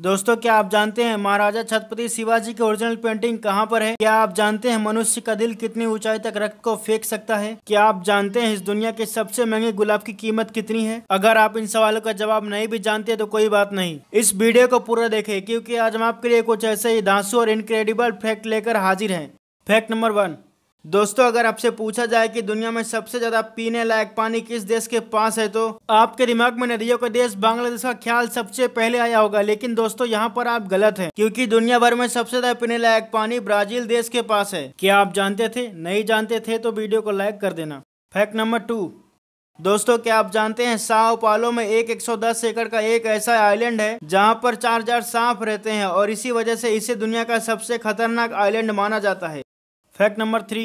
दोस्तों क्या आप जानते हैं महाराजा छत्रपति शिवाजी की ओरिजिनल पेंटिंग कहाँ पर है क्या आप जानते हैं मनुष्य का दिल कितनी ऊंचाई तक रक्त को फेंक सकता है क्या आप जानते हैं इस दुनिया के सबसे महंगे गुलाब की कीमत कितनी है अगर आप इन सवालों का जवाब नहीं भी जानते तो कोई बात नहीं इस वीडियो को पूरा देखे क्यूँकी आज हम आपके लिए कुछ ऐसे ही धांसू और इनक्रेडिबल फैक्ट लेकर हाजिर है फैक्ट नंबर वन दोस्तों अगर आपसे पूछा जाए कि दुनिया में सबसे ज़्यादा पीने लायक पानी किस देश के पास है तो आपके दिमाग में नदियों का देश बांग्लादेश का ख्याल सबसे पहले आया होगा लेकिन दोस्तों यहाँ पर आप गलत हैं क्योंकि दुनिया भर में सबसे ज़्यादा पीने लायक पानी ब्राजील देश के पास है क्या आप जानते थे नहीं जानते थे तो वीडियो को लाइक कर देना फैक्ट नंबर टू दोस्तों क्या आप जानते हैं साओ पालो में एक 110 एकड़ का एक ऐसा आइलैंड है जहां पर 4000 सांप रहते हैं और इसी वजह से इसे दुनिया का सबसे खतरनाक आइलैंड माना जाता है फैक्ट नंबर थ्री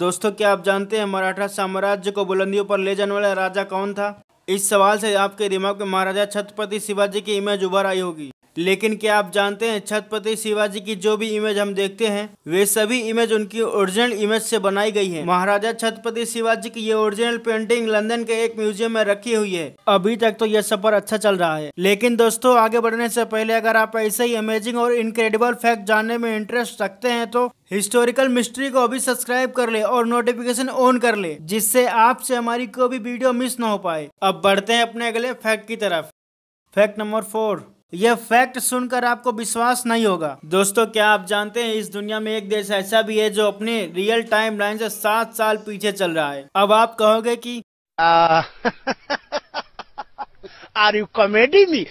दोस्तों क्या आप जानते हैं मराठा साम्राज्य को बुलंदियों पर ले जाने वाला राजा कौन था इस सवाल से आपके दिमाग में महाराजा छत्रपति शिवाजी की इमेज उभर आई होगी लेकिन क्या आप जानते हैं छत्रपति शिवाजी की जो भी इमेज हम देखते हैं वे सभी इमेज उनकी ओरिजिनल इमेज से बनाई गई है महाराजा छत्रपति शिवाजी की ये ओरिजिनल पेंटिंग लंदन के एक म्यूजियम में रखी हुई है अभी तक तो यह सफर अच्छा चल रहा है लेकिन दोस्तों आगे बढ़ने से पहले अगर आप ऐसे ही अमेजिंग और इनक्रेडिबल फैक्ट जानने में इंटरेस्ट रखते हैं तो हिस्टोरिकल मिस्ट्री को अभी सब्सक्राइब कर ले और नोटिफिकेशन ऑन कर ले जिससे आपसे हमारी कोई भी वीडियो मिस ना हो पाए अब बढ़ते हैं अपने अगले फैक्ट की तरफ फैक्ट नंबर फोर यह फैक्ट सुनकर आपको विश्वास नहीं होगा दोस्तों क्या आप जानते हैं इस दुनिया में एक देश ऐसा भी है जो अपने रियल टाइम लाइन से सात साल पीछे चल रहा है अब आप कहोगे की आर यू कॉमेडी मी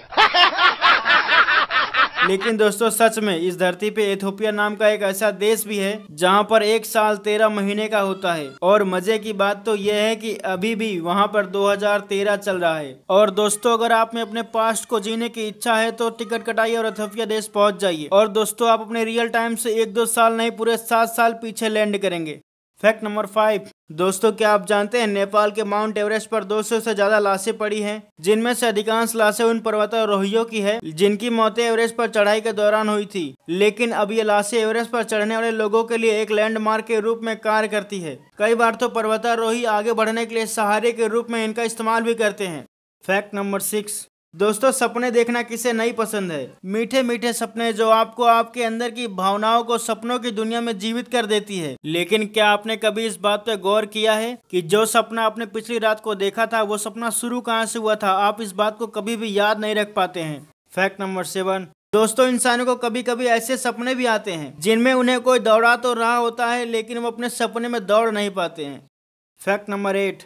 लेकिन दोस्तों सच में इस धरती पे इथोपिया नाम का एक ऐसा देश भी है जहाँ पर एक साल तेरह महीने का होता है और मजे की बात तो यह है कि अभी भी वहाँ पर 2013 चल रहा है और दोस्तों अगर आप में अपने पास्ट को जीने की इच्छा है तो टिकट कटाइए और इथोपिया देश पहुँच जाइए और दोस्तों आप अपने रियल टाइम से एक दो साल नहीं पूरे सात साल पीछे लैंड करेंगे फैक्ट नंबर फाइव दोस्तों क्या आप जानते हैं नेपाल के माउंट एवरेस्ट पर 200 से ज्यादा लाशें पड़ी हैं जिनमें से अधिकांश लाशें उन पर्वतारोहियों की है जिनकी मौतें एवरेस्ट पर चढ़ाई के दौरान हुई थी लेकिन अब ये लाशें एवरेस्ट पर चढ़ने वाले लोगों के लिए एक लैंडमार्क के रूप में कार्य करती है कई बार तो पर्वतारोही आगे बढ़ने के लिए सहारे के रूप में इनका इस्तेमाल भी करते हैं फैक्ट नंबर सिक्स दोस्तों सपने देखना किसे नहीं पसंद है मीठे मीठे सपने जो आपको आपके अंदर की भावनाओं को सपनों की दुनिया में जीवित कर देती है लेकिन क्या आपने कभी इस बात पर गौर किया है कि जो सपना आपने पिछली रात को देखा था वो सपना शुरू कहाँ से हुआ था आप इस बात को कभी भी याद नहीं रख पाते हैं फैक्ट नंबर सेवन दोस्तों इंसानों को कभी कभी ऐसे सपने भी आते हैं जिनमें उन्हें कोई दौड़ा तो रहा होता है लेकिन वो अपने सपने में दौड़ नहीं पाते हैं फैक्ट नंबर एट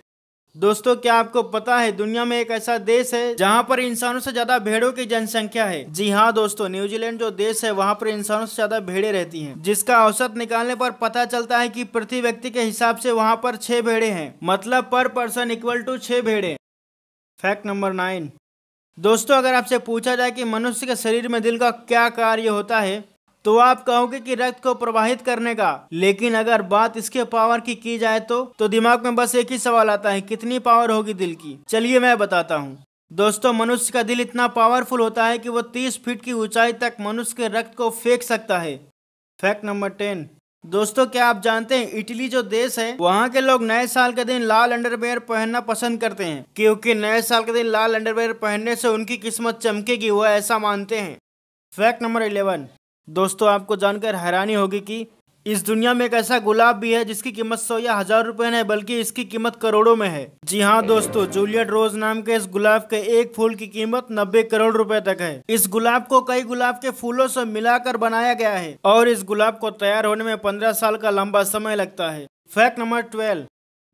दोस्तों क्या आपको पता है दुनिया में एक ऐसा देश है जहां पर इंसानों से ज्यादा भेड़ों की जनसंख्या है जी हाँ दोस्तों न्यूजीलैंड जो देश है वहां पर इंसानों से ज्यादा भेड़े रहती हैं जिसका औसत निकालने पर पता चलता है कि प्रति व्यक्ति के हिसाब से वहां पर छह भेड़े हैं मतलब पर पर्सन इक्वल टू छह भेड़े फैक्ट नंबर नाइन दोस्तों अगर आपसे पूछा जाए कि मनुष्य के शरीर में दिल का क्या कार्य होता है तो आप कहोगे कि रक्त को प्रवाहित करने का लेकिन अगर बात इसके पावर की की जाए तो तो दिमाग में बस एक ही सवाल आता है कितनी पावर होगी दिल की चलिए मैं बताता हूँ दोस्तों मनुष्य का दिल इतना पावरफुल होता है कि वो 30 फीट की ऊंचाई तक मनुष्य के रक्त को फेंक सकता है फैक्ट नंबर टेन दोस्तों क्या आप जानते हैं इटली जो देश है वहाँ के लोग नए साल के दिन लाल अंडरवेयर पहनना पसंद करते हैं क्योंकि नए साल के दिन लाल अंडरवेयर पहनने से उनकी किस्मत चमकेगी वह ऐसा मानते हैं फैक्ट नंबर इलेवन दोस्तों आपको जानकर हैरानी होगी कि इस दुनिया में एक ऐसा गुलाब भी है जिसकी कीमत सौ या हजार रुपए नहीं बल्कि इसकी कीमत करोड़ों में है जी हाँ दोस्तों जूलियट रोज नाम के इस गुलाब के एक फूल की कीमत नब्बे करोड़ रुपए तक है इस गुलाब को कई गुलाब के फूलों से मिलाकर बनाया गया है और इस गुलाब को तैयार होने में पंद्रह साल का लंबा समय लगता है फैक्ट नंबर ट्वेल्व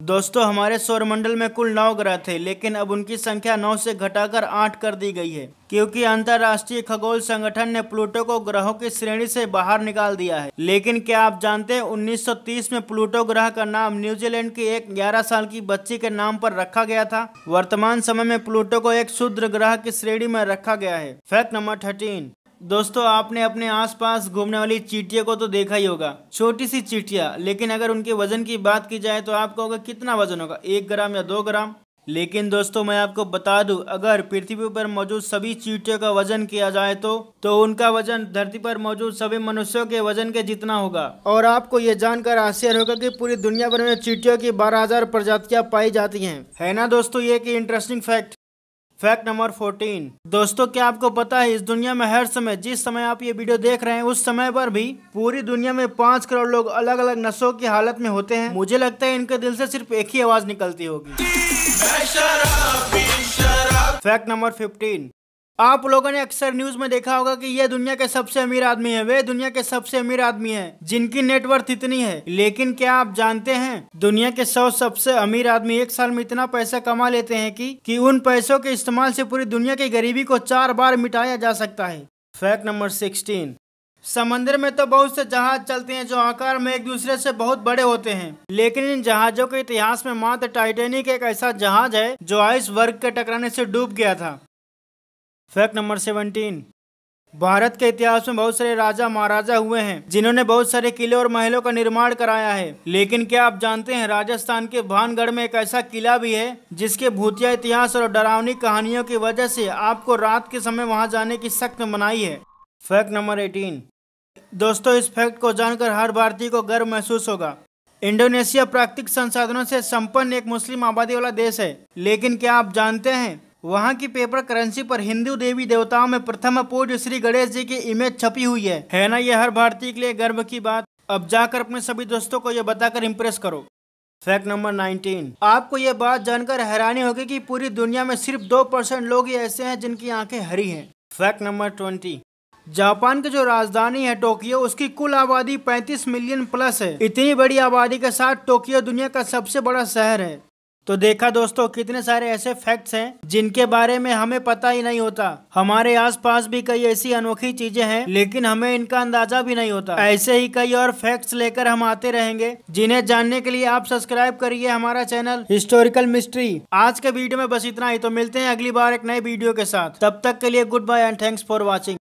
दोस्तों हमारे सौरमंडल में कुल नौ ग्रह थे लेकिन अब उनकी संख्या नौ से घटाकर आठ कर दी गई है क्योंकि अंतर्राष्ट्रीय खगोल संगठन ने प्लूटो को ग्रहों की श्रेणी से बाहर निकाल दिया है लेकिन क्या आप जानते हैं 1930 में प्लूटो ग्रह का नाम न्यूजीलैंड की एक 11 साल की बच्ची के नाम पर रखा गया था वर्तमान समय में प्लूटो को एक शुद्र ग्रह की श्रेणी में रखा गया है फैक्ट नंबर थर्टीन दोस्तों आपने अपने आसपास घूमने वाली चीटिया को तो देखा ही होगा छोटी सी चीटिया लेकिन अगर उनके वजन की बात की जाए तो आपको होगा कितना वजन होगा एक ग्राम या दो ग्राम लेकिन दोस्तों मैं आपको बता दूं अगर पृथ्वी पर मौजूद सभी चीटियों का वजन किया जाए तो तो उनका वजन धरती पर मौजूद सभी मनुष्यों के वजन के जितना होगा और आपको ये जानकर आश्चर्य होगा कि पूरी दुनिया भर में चीटियों की 12000 प्रजातियां पाई जाती हैं है ना दोस्तों ये की इंटरेस्टिंग फैक्ट फैक्ट नंबर 14 दोस्तों क्या आपको पता है इस दुनिया में हर समय जिस समय आप ये वीडियो देख रहे हैं उस समय पर भी पूरी दुनिया में पाँच करोड़ लोग अलग अलग नशों की हालत में होते हैं मुझे लगता है इनके दिल से सिर्फ एक ही आवाज निकलती होगी फैक्ट नंबर 15 आप लोगों ने अक्सर न्यूज में देखा होगा कि ये दुनिया के सबसे अमीर आदमी है वे दुनिया के सबसे अमीर आदमी है जिनकी नेटवर्थ इतनी है लेकिन क्या आप जानते हैं दुनिया के सौ सबसे अमीर आदमी एक साल में इतना पैसा कमा लेते हैं कि कि उन पैसों के इस्तेमाल से पूरी दुनिया की गरीबी को चार बार मिटाया जा सकता है फैक्ट नंबर सिक्सटीन समंदर में तो बहुत से जहाज चलते हैं जो आकार में एक दूसरे से बहुत बड़े होते हैं लेकिन इन जहाजों के इतिहास में मात्र टाइटेनिक एक ऐसा जहाज है जो आइस वर्ग के टकराने से डूब गया था फैक्ट नंबर सेवनटीन भारत के इतिहास में बहुत सारे राजा महाराजा हुए हैं जिन्होंने बहुत सारे किले और महलों का निर्माण कराया है लेकिन क्या आप जानते हैं राजस्थान के भानगढ़ में एक ऐसा किला भी है जिसके भूतिया इतिहास और डरावनी कहानियों की वजह से आपको रात के समय वहां जाने की सख्त मनाही है फैक्ट नंबर एटीन दोस्तों इस फैक्ट को जानकर हर भारतीय को गर्व महसूस होगा इंडोनेशिया प्राकृतिक संसाधनों से संपन्न एक मुस्लिम आबादी वाला देश है लेकिन क्या आप जानते हैं वहाँ की पेपर करेंसी पर हिंदू देवी देवताओं में प्रथम पूज श्री गणेश जी की इमेज छपी हुई है है ना ये हर भारतीय के लिए गर्व की बात अब जाकर अपने सभी दोस्तों को ये बताकर इम्प्रेस करो फैक्ट नंबर 19 आपको ये बात जानकर हैरानी होगी कि पूरी दुनिया में सिर्फ दो परसेंट लोग ही ऐसे हैं जिनकी आंखें हरी हैं फैक्ट नंबर 20 जापान की जो राजधानी है टोक्यो उसकी कुल आबादी 35 मिलियन प्लस है इतनी बड़ी आबादी के साथ टोक्यो दुनिया का सबसे बड़ा शहर है तो देखा दोस्तों कितने सारे ऐसे फैक्ट्स हैं जिनके बारे में हमें पता ही नहीं होता हमारे आसपास भी कई ऐसी अनोखी चीजें हैं लेकिन हमें इनका अंदाजा भी नहीं होता ऐसे ही कई और फैक्ट्स लेकर हम आते रहेंगे जिन्हें जानने के लिए आप सब्सक्राइब करिए हमारा चैनल हिस्टोरिकल मिस्ट्री आज के वीडियो में बस इतना ही तो मिलते हैं अगली बार एक नए वीडियो के साथ तब तक के लिए goodbye and thanks for watching